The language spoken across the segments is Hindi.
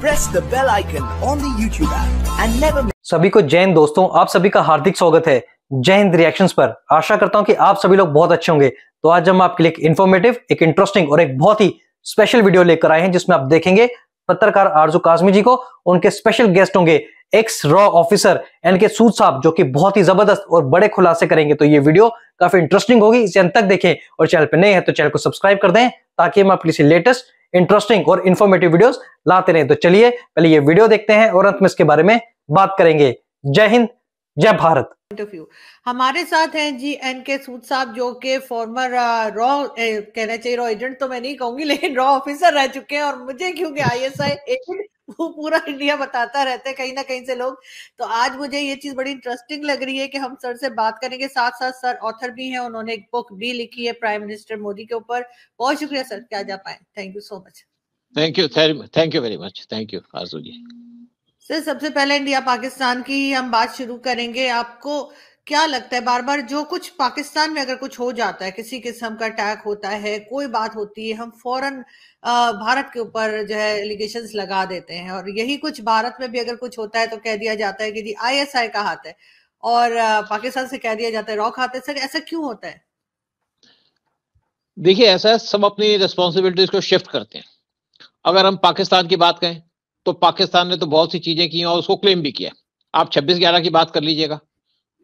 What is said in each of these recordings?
press the bell icon on the YouTube app and सभी को जैन दोस्तों आप सभी का हार्दिक स्वागत है जय हिंद रिएक्शंस पर आशा करता हूं कि आप सभी लोग बहुत अच्छे होंगे तो आज हम आपके लिए एक इंफॉर्मेटिव एक इंटरेस्टिंग और एक बहुत ही स्पेशल वीडियो लेकर आए हैं जिसमें आप देखेंगे पत्रकार आरजू काजमी जी को उनके स्पेशल गेस्ट होंगे एक्स रॉ ऑफिसर एन के सूद साहब जो कि बहुत ही जबरदस्त और बड़े खुलासे करेंगे तो ये वीडियो काफी इंटरेस्टिंग होगी इसे अंत तक देखें और चैनल पर नए हैं तो चैनल को सब्सक्राइब कर दें ताकि हम आपके लिए लेटेस्ट इंटरेस्टिंग और इन्फॉर्मेटिव वीडियोस लाते रहे तो चलिए पहले ये वीडियो देखते हैं और अंत में इसके बारे में बात करेंगे जय हिंद जय भारत इंटरव्यू हमारे साथ हैं जी एन के सूद साहब जो के फॉर्मर रॉ कहना चाहिए रॉ एजेंट तो मैं नहीं कहूंगी लेकिन रॉ ऑफिसर रह चुके हैं और मुझे क्योंकि आई एस आई एजेंट वो पूरा इंडिया बताता रहता है कहीं ना कहीं से लोग तो आज मुझे ये चीज बड़ी इंटरेस्टिंग लग रही है कि हम सर से बात करेंगे साथ साथ सर ऑथर भी हैं उन्होंने एक बुक भी लिखी है प्राइम मिनिस्टर मोदी के ऊपर बहुत शुक्रिया सर क्या जा पाए thank you so much thank you thank you very much thank you Arzoo ji sir सबसे पहले इंडिया पाकिस्तान की हम बात शुरू करेंगे आपको क्या लगता है बार बार जो कुछ पाकिस्तान में अगर कुछ हो जाता है किसी किस्म का अटैक होता है कोई बात होती है हम फौरन भारत के ऊपर जो है एलिगेशन लगा देते हैं और यही कुछ भारत में भी अगर कुछ होता है तो कह दिया जाता है कि जी आईएसआई का हाथ है और पाकिस्तान से कह दिया जाता है रॉक हाथ है सर ऐसा क्यों होता है देखिए ऐसा सब अपनी रिस्पॉन्सिबिलिटीज को शिफ्ट करते हैं अगर हम पाकिस्तान की बात करें तो पाकिस्तान ने तो बहुत सी चीजें की और उसको क्लेम भी किया आप छब्बीस ग्यारह की बात कर लीजिएगा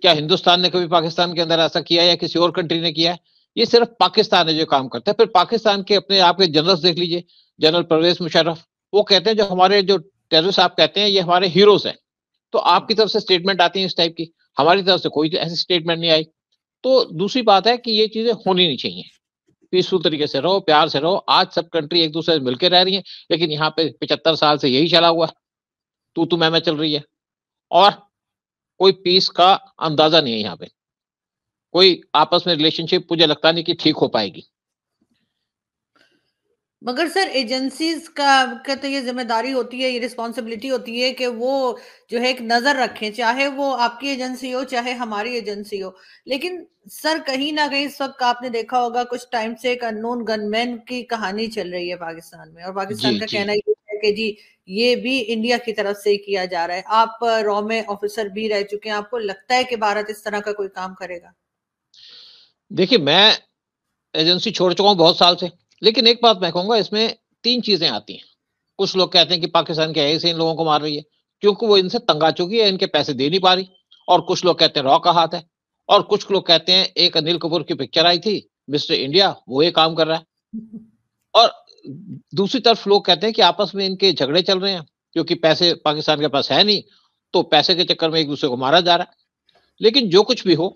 क्या हिंदुस्तान ने कभी पाकिस्तान के अंदर ऐसा किया या किसी और कंट्री ने किया है ये सिर्फ पाकिस्तान है जो काम करता है फिर पाकिस्तान के अपने आपके जनरल्स देख लीजिए जनरल परवेज मुशर्रफ वो कहते हैं जो हमारे जो टेररिस्ट आप कहते हैं ये हमारे हीरोज हैं तो आपकी तरफ से स्टेटमेंट आती है इस टाइप की हमारी तरफ से कोई ऐसी स्टेटमेंट नहीं आई तो दूसरी बात है कि ये चीजें होनी नहीं चाहिए पीसफुल तरीके से रहो प्यार से रहो आज सब कंट्री एक दूसरे से मिलकर रह रही है लेकिन यहाँ पे पिछहत्तर साल से यही चला हुआ है तू तू मैं मैं चल रही है और कोई पीस का अंदाजा नहीं है यहाँ पे कोई आपस में रिलेशनशिप मुझे लगता नहीं कि ठीक हो पाएगी मगर सर एजेंसीज का कहते तो हैं ये जिम्मेदारी होती है ये रिस्पॉन्सिबिलिटी होती है कि वो जो है एक नजर रखें चाहे वो आपकी एजेंसी हो चाहे हमारी एजेंसी हो लेकिन सर कहीं ना कहीं इस वक्त आपने देखा होगा कुछ टाइम से एक अननोन गनमैन की कहानी चल रही है पाकिस्तान में और पाकिस्तान का कहना ही कि जी ये भी इंडिया की तरफ से किया जा रहा है आप रॉ में ऑफिसर भी रह चुके हैं आपको लगता है कि भारत इस तरह का कोई काम करेगा देखिए मैं एजेंसी छोड़ चुका हूँ बहुत साल से लेकिन एक बात मैं कहूंगा इसमें तीन चीजें आती हैं कुछ लोग कहते हैं कि पाकिस्तान के ऐसे इन लोगों को मार रही है क्योंकि वो इनसे तंग आ चुकी है इनके पैसे दे नहीं पा रही और कुछ लोग कहते हैं रॉ का हाथ है और कुछ लोग कहते हैं एक अनिल कपूर की पिक्चर आई थी मिस्टर इंडिया वो ये काम कर रहा है और दूसरी तरफ लोग कहते हैं कि आपस में इनके झगड़े चल रहे हैं क्योंकि पैसे पाकिस्तान के पास है नहीं तो पैसे के चक्कर में एक दूसरे को मारा जा रहा है लेकिन जो कुछ भी हो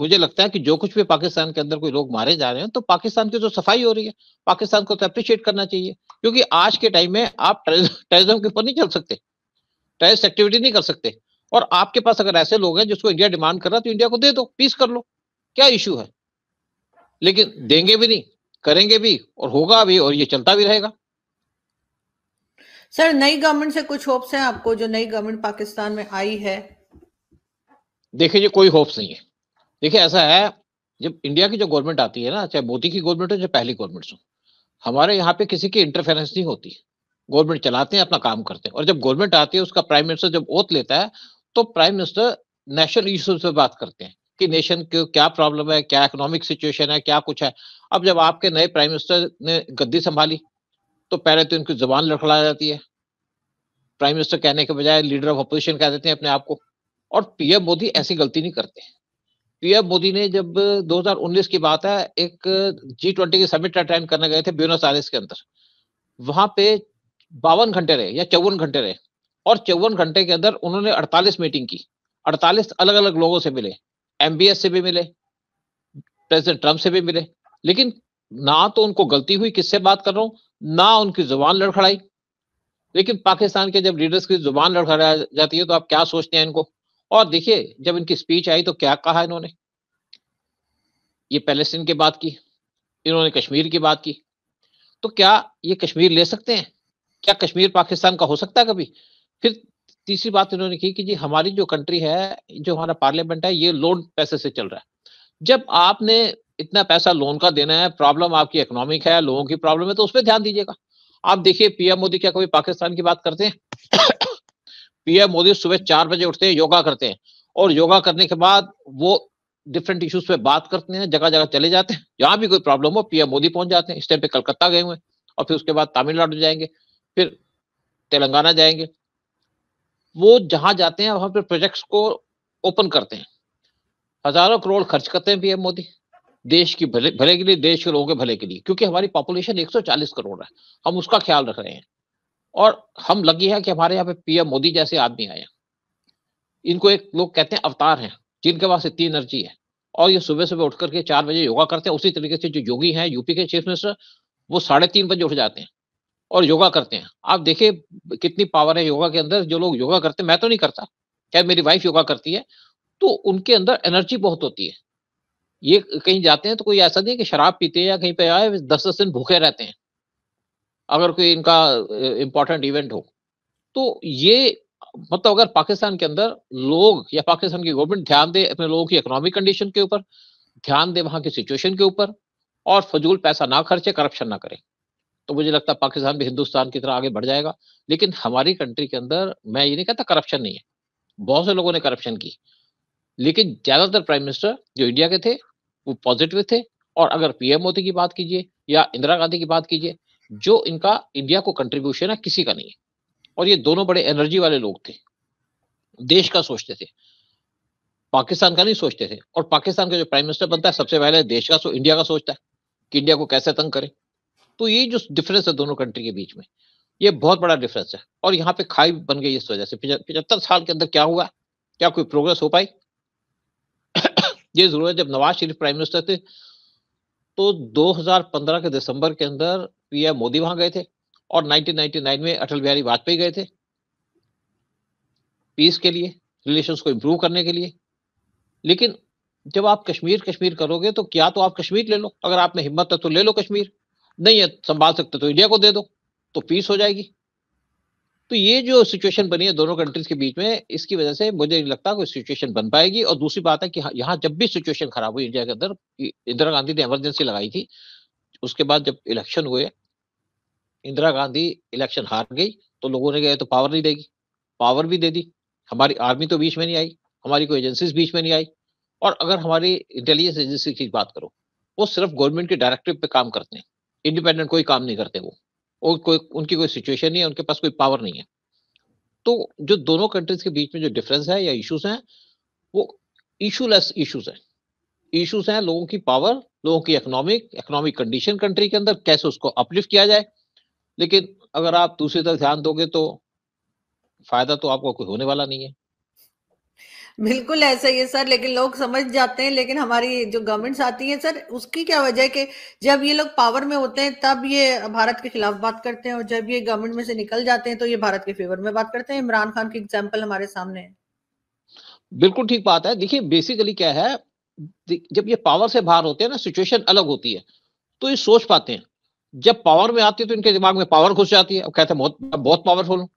मुझे लगता है कि जो कुछ भी पाकिस्तान के अंदर कोई लोग मारे जा रहे हैं तो पाकिस्तान की जो तो सफाई हो रही है पाकिस्तान को तो अप्रिशिएट करना चाहिए क्योंकि आज के टाइम में आप टेरिज्म के ऊपर नहीं चल सकते टेरिस्ट एक्टिविटी नहीं कर सकते और आपके पास अगर ऐसे लोग हैं जिसको इंडिया डिमांड कर रहा है तो इंडिया को दे दो पीस कर लो क्या इशू है लेकिन देंगे भी नहीं करेंगे भी और होगा भी और ये चलता भी रहेगा सर नई गवर्नमेंट से कुछ होप्स हैं आपको जो नई गवर्नमेंट पाकिस्तान में आई है देखिए जी कोई होप्स नहीं है देखिए ऐसा है जब इंडिया की जो गवर्नमेंट आती है ना चाहे मोदी की गवर्नमेंट हो चाहे पहली गवर्नमेंट हो हमारे यहाँ पे किसी की इंटरफेरेंस नहीं होती गवर्नमेंट चलाते हैं अपना काम करते हैं और जब गवर्नमेंट आती है उसका प्राइम मिनिस्टर जब ओथ लेता है तो प्राइम मिनिस्टर नेशनल इश्यूज पे बात करते हैं कि नेशन को क्या प्रॉब्लम है क्या इकोनॉमिक सिचुएशन है क्या कुछ है अब जब आपके नए प्राइम मिनिस्टर ने गद्दी संभाली तो पहले तो इनकी जुबान लड़खड़ा जाती है प्राइम मिनिस्टर कहने के बजाय लीडर ऑफ अपोजिशन कह देते हैं अपने आप को और पीएम मोदी ऐसी गलती नहीं करते पीएम मोदी ने जब 2019 की बात है एक जी ट्वेंटी की समिट अटेंड करने गए थे ब्यूनस आरिस के अंदर वहां पे बावन घंटे रहे या चौवन घंटे रहे और चौवन घंटे के अंदर उन्होंने 48 मीटिंग की 48 अलग अलग लोगों से मिले एमबीएस से भी मिले प्रेसिडेंट ट्रम्प से भी मिले लेकिन ना तो उनको गलती हुई किससे बात कर रहा हूं ना उनकी जुबान लड़खड़ाई लेकिन पाकिस्तान के जब लीडर्स की जुबान लड़खड़ा जाती है तो आप क्या सोचते हैं इनको और देखिए जब इनकी स्पीच आई तो क्या कहा इन्होंने ये पैलेस्टीन की बात की इन्होंने कश्मीर की बात की तो क्या ये कश्मीर ले सकते हैं क्या कश्मीर पाकिस्तान का हो सकता है कभी फिर तीसरी बात इन्होंने की कि जी हमारी जो कंट्री है जो हमारा पार्लियामेंट है ये लोन पैसे से चल रहा है जब आपने इतना पैसा लोन का देना है प्रॉब्लम आपकी इकोनॉमिक है लोगों की प्रॉब्लम है तो उस पर ध्यान दीजिएगा आप देखिए पीएम मोदी क्या कभी पाकिस्तान की बात करते हैं पीएम मोदी सुबह चार बजे उठते हैं योगा करते हैं और योगा करने के बाद वो डिफरेंट इश्यूज पे बात करते हैं जगह जगह चले जाते हैं जहां भी कोई प्रॉब्लम हो पीएम मोदी पहुंच जाते हैं इस टाइम पे कलकत्ता गए हुए और फिर उसके बाद तमिलनाडु जाएंगे फिर तेलंगाना जाएंगे वो जहां जाते हैं वहां पर प्रोजेक्ट्स को ओपन करते हैं हजारों करोड़ खर्च करते हैं पीएम मोदी देश की भले भले के लिए देश के लोगों के भले के लिए क्योंकि हमारी पॉपुलेशन 140 करोड़ है हम उसका ख्याल रख रहे हैं और हम लगी हैं कि हमारे यहाँ पे पीएम मोदी जैसे आदमी आए हैं इनको एक लोग कहते हैं अवतार हैं जिनके पास इतनी एनर्जी है और ये सुबह सुबह उठ करके चार बजे योगा करते हैं उसी तरीके से जो योगी हैं यूपी के चीफ मिनिस्टर वो साढ़े तीन बजे उठ जाते हैं और योगा करते हैं आप देखिए कितनी पावर है योगा के अंदर जो लोग योगा करते हैं मैं तो नहीं करता शायद मेरी वाइफ योगा करती है तो उनके अंदर एनर्जी बहुत होती है ये कहीं जाते हैं तो कोई ऐसा नहीं कि शराब पीते हैं या कहीं पे आए दस दस दिन भूखे रहते हैं अगर कोई इनका इम्पोर्टेंट इवेंट हो तो ये मतलब अगर पाकिस्तान के अंदर लोग या पाकिस्तान की गवर्नमेंट ध्यान दे अपने लोगों की इकोनॉमिक कंडीशन के ऊपर ध्यान दे वहां की सिचुएशन के ऊपर और फजूल पैसा ना खर्चे करप्शन ना करें तो मुझे लगता है पाकिस्तान भी हिंदुस्तान की तरह आगे बढ़ जाएगा लेकिन हमारी कंट्री के अंदर मैं ये नहीं कहता करप्शन नहीं है बहुत से लोगों ने करप्शन की लेकिन ज्यादातर प्राइम मिनिस्टर जो इंडिया के थे वो पॉजिटिव थे और अगर पीएम मोदी की बात कीजिए या इंदिरा गांधी की बात कीजिए जो इनका इंडिया को कंट्रीब्यूशन है किसी का नहीं है और ये दोनों बड़े एनर्जी वाले लोग थे देश का सोचते थे पाकिस्तान का नहीं सोचते थे और पाकिस्तान का जो प्राइम मिनिस्टर बनता है सबसे पहले देश का सो इंडिया का सोचता है कि इंडिया को कैसे तंग करें तो ये जो डिफरेंस है दोनों कंट्री के बीच में ये बहुत बड़ा डिफरेंस है और यहाँ पे खाई बन गई इस वजह से पिछहत्तर साल के अंदर क्या हुआ क्या कोई प्रोग्रेस हो पाई ये जरूर है जब नवाज शरीफ प्राइम मिनिस्टर थे तो 2015 के दिसंबर के अंदर पीएम मोदी वहां गए थे और 1999 में अटल बिहारी वाजपेयी गए थे पीस के लिए रिलेशन को इम्प्रूव करने के लिए लेकिन जब आप कश्मीर कश्मीर करोगे तो क्या तो आप कश्मीर ले लो अगर आप में हिम्मत है तो ले लो कश्मीर नहीं ये संभाल सकते तो इंडिया को दे दो तो पीस हो जाएगी तो ये जो सिचुएशन बनी है दोनों कंट्रीज के बीच में इसकी वजह से मुझे नहीं लगता कोई सिचुएशन बन पाएगी और दूसरी बात है कि यहाँ जब भी सिचुएशन खराब हुई इंडिया के अंदर इंदिरा गांधी ने एमरजेंसी लगाई थी उसके बाद जब इलेक्शन हुए इंदिरा गांधी इलेक्शन हार गई तो लोगों ने कहा तो पावर नहीं देगी पावर भी दे दी हमारी आर्मी तो बीच में नहीं आई हमारी कोई एजेंसीज बीच में नहीं आई और अगर हमारी इंटेलिजेंस एजेंसी की बात करो वो सिर्फ गवर्नमेंट के डायरेक्टिव पे काम करते हैं इंडिपेंडेंट कोई काम नहीं करते वो और कोई उनकी कोई सिचुएशन नहीं है उनके पास कोई पावर नहीं है तो जो दोनों कंट्रीज के बीच में जो डिफरेंस है या इश्यूज हैं वो इशूलेस इश्यूज हैं इश्यूज हैं लोगों की पावर लोगों की इकोनॉमिक इकोनॉमिक कंडीशन कंट्री के अंदर कैसे उसको अपलिफ्ट किया जाए लेकिन अगर आप दूसरी तरफ ध्यान दोगे तो फायदा तो आपको कोई होने वाला नहीं है बिल्कुल ऐसा ही है सर लेकिन लोग समझ जाते हैं लेकिन हमारी जो गवर्नमेंट्स आती है सर उसकी क्या वजह है कि जब ये लोग पावर में होते हैं तब ये भारत के खिलाफ बात करते हैं और जब ये गवर्नमेंट में से निकल जाते हैं तो ये भारत के फेवर में बात करते हैं इमरान खान की एग्जाम्पल हमारे सामने है बिल्कुल ठीक बात है देखिए बेसिकली क्या है जब ये पावर से बाहर होते हैं ना सिचुएशन अलग होती है तो ये सोच पाते हैं जब पावर में आती है तो इनके दिमाग में पावर घुस जाती है अब कहते हैं बहुत बहुत पावरफुल हूँ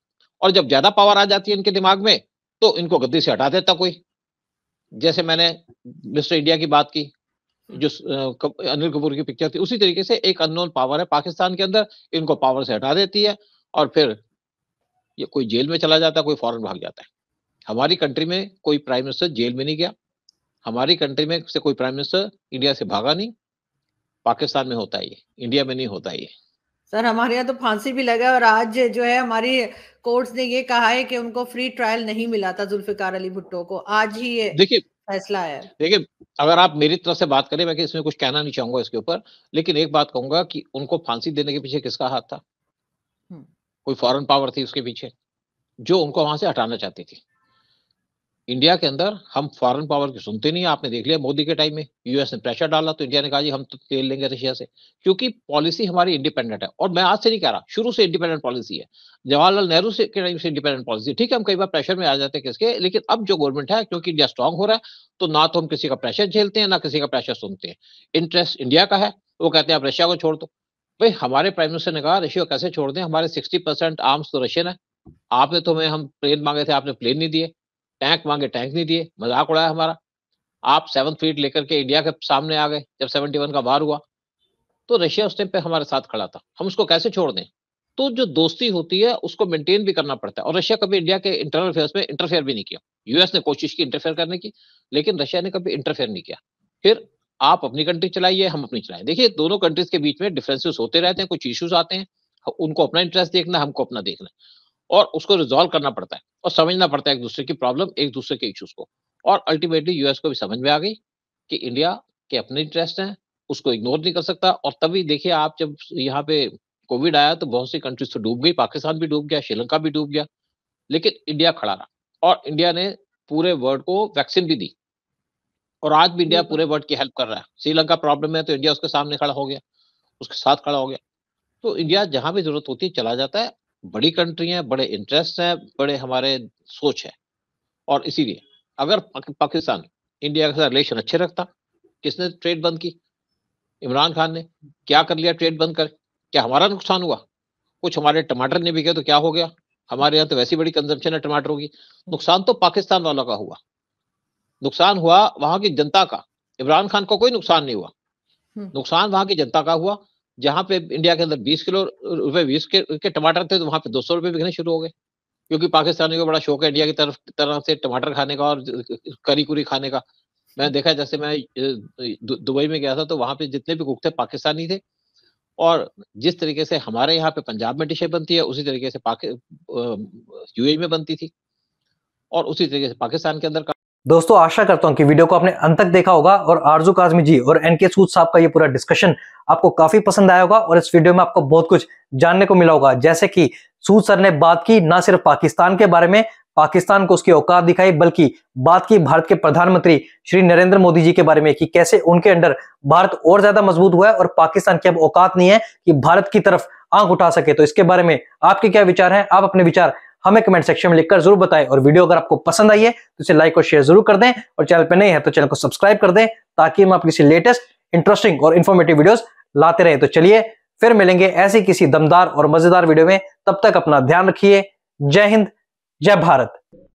और जब ज्यादा पावर आ जाती है इनके दिमाग में तो इनको गद्दी से हटा देता कोई जैसे मैंने मिस्टर इंडिया की बात की जो अनिल कपूर की पिक्चर थी उसी तरीके से एक अननोन पावर है पाकिस्तान के अंदर इनको पावर से हटा देती है और फिर ये कोई जेल में चला जाता है कोई फॉरन भाग जाता है हमारी कंट्री में कोई प्राइम मिनिस्टर जेल में नहीं गया हमारी कंट्री में से कोई प्राइम मिनिस्टर इंडिया से भागा नहीं पाकिस्तान में होता है ये इंडिया में नहीं होता ये सर हमारे यहाँ तो फांसी भी लगा और आज जो है हमारी कोर्ट ने ये कहा है कि उनको फ्री ट्रायल नहीं मिला था जुल्फिकार अली भुट्टो को आज ही ये देखिए फैसला है देखिए अगर आप मेरी तरफ से बात करें मैं कि इसमें कुछ कहना नहीं चाहूंगा इसके ऊपर लेकिन एक बात कहूंगा कि उनको फांसी देने के पीछे किसका हाथ था हम्म। कोई फॉरेन पावर थी उसके पीछे जो उनको वहां से हटाना चाहती थी इंडिया के अंदर हम फॉरेन पावर की सुनते नहीं आपने देख लिया मोदी के टाइम में यूएस ने प्रेशर डाला तो इंडिया ने कहा जी हम तो तेल लेंगे रशिया से क्योंकि पॉलिसी हमारी इंडिपेंडेंट है और मैं आज से नहीं कह रहा शुरू से इंडिपेंडेंट पॉलिसी है जवाहरलाल नेहरू से के टाइम से इंडिपेंडेंट पॉलिसी ठीक है हम कई बार प्रेशर में आ जाते हैं किसके लेकिन अब जो गवर्नमेंट है क्योंकि इंडिया स्ट्रांग हो रहा है तो ना तो हम किसी का प्रेशर झेलते हैं ना किसी का प्रेशर सुनते हैं इंटरेस्ट इंडिया का है वो कहते हैं आप रशिया को छोड़ दो भाई हमारे प्राइम मिनिस्टर ने कहा रशिया कैसे छोड़ दें हमारे सिक्सटी परसेंट आर्म्स तो रशियन है आपने तो हमें हम प्लेन मांगे थे आपने प्लेन नहीं दिए टैंक मांगे टैंक नहीं दिए मजाक उड़ाया हमारा आप सेवन फीट लेकर के इंडिया के सामने आ गए जब सेवेंटी वन का वार हुआ तो रशिया उस टाइम पे हमारे साथ खड़ा था हम उसको कैसे छोड़ दें तो जो दोस्ती होती है उसको मेंटेन भी करना पड़ता है और रशिया कभी इंडिया के इंटरनल अफेयर्स में इंटरफेयर भी नहीं किया यूएस ने कोशिश की इंटरफेयर करने की लेकिन रशिया ने कभी इंटरफेयर नहीं किया फिर आप अपनी कंट्री चलाइए हम अपनी चलाएं देखिए दोनों कंट्रीज के बीच में डिफरेंसेस होते रहते हैं कुछ इश्यूज आते हैं उनको अपना इंटरेस्ट देखना हमको अपना देखना और उसको रिजॉल्व करना पड़ता है और समझना पड़ता है एक दूसरे की प्रॉब्लम एक दूसरे के इश्यूज को और अल्टीमेटली यूएस को भी समझ में आ गई कि इंडिया के अपने इंटरेस्ट हैं उसको इग्नोर नहीं कर सकता और तभी देखिए आप जब यहाँ पे कोविड आया तो बहुत सी कंट्रीज तो डूब गई पाकिस्तान भी डूब गया श्रीलंका भी डूब गया लेकिन इंडिया खड़ा रहा और इंडिया ने पूरे वर्ल्ड को वैक्सीन भी दी और आज भी इंडिया पूरे वर्ल्ड की हेल्प कर रहा है श्रीलंका प्रॉब्लम है तो इंडिया उसके सामने खड़ा हो गया उसके साथ खड़ा हो गया तो इंडिया जहां भी जरूरत होती है चला जाता है बड़ी कंट्री है बड़े इंटरेस्ट हैं बड़े हमारे सोच है और इसीलिए अगर पाकिस्तान इंडिया के साथ रिलेशन अच्छे रखता किसने ट्रेड बंद की इमरान खान ने क्या कर लिया ट्रेड बंद कर क्या हमारा नुकसान हुआ कुछ हमारे टमाटर ने भी किया तो क्या हो गया हमारे यहाँ तो वैसी बड़ी कंजम्पशन है टमाटरों की नुकसान तो पाकिस्तान वालों का हुआ नुकसान हुआ वहां की जनता का इमरान खान को कोई नुकसान नहीं हुआ हम्म। नुकसान वहां की जनता का हुआ जहां पे इंडिया के अंदर बीस किलो रुपए बीस के, के टमाटर थे तो वहां पे दो सौ रुपए बिकने शुरू हो गए क्योंकि पाकिस्तानी को बड़ा शौक है इंडिया की तरफ तरह से टमाटर खाने का और करी कुरी खाने का मैंने देखा जैसे मैं दुबई में गया था तो वहां पे जितने भी कुक थे पाकिस्तानी थे और जिस तरीके से हमारे यहाँ पे पंजाब में डिशे बनती है उसी तरीके से यूएई में बनती थी और उसी तरीके से पाकिस्तान के अंदर दोस्तों आशा करता हूं कि वीडियो को आपने अंत तक देखा होगा और आरजू काजमी जी और एनके सूद साहब का ये पूरा डिस्कशन आपको काफी पसंद आया होगा और इस वीडियो में आपको बहुत कुछ जानने को मिला होगा जैसे कि सूद सर ने बात की ना सिर्फ पाकिस्तान के बारे में पाकिस्तान को उसकी औकात दिखाई बल्कि बात की भारत के प्रधानमंत्री श्री नरेंद्र मोदी जी के बारे में कि कैसे उनके अंडर भारत और ज्यादा मजबूत हुआ है और पाकिस्तान की अब औकात नहीं है कि भारत की तरफ आंख उठा सके तो इसके बारे में आपके क्या विचार हैं आप अपने विचार हमें कमेंट सेक्शन में लिखकर जरूर बताएं और वीडियो अगर आपको पसंद आई है तो इसे लाइक और शेयर जरूर कर दें और चैनल पर नहीं है तो चैनल को सब्सक्राइब कर दें ताकि हम आप किसी लेटेस्ट इंटरेस्टिंग और इन्फॉर्मेटिव वीडियोस लाते रहे तो चलिए फिर मिलेंगे ऐसी किसी दमदार और मजेदार वीडियो में तब तक अपना ध्यान रखिए जय हिंद जय भारत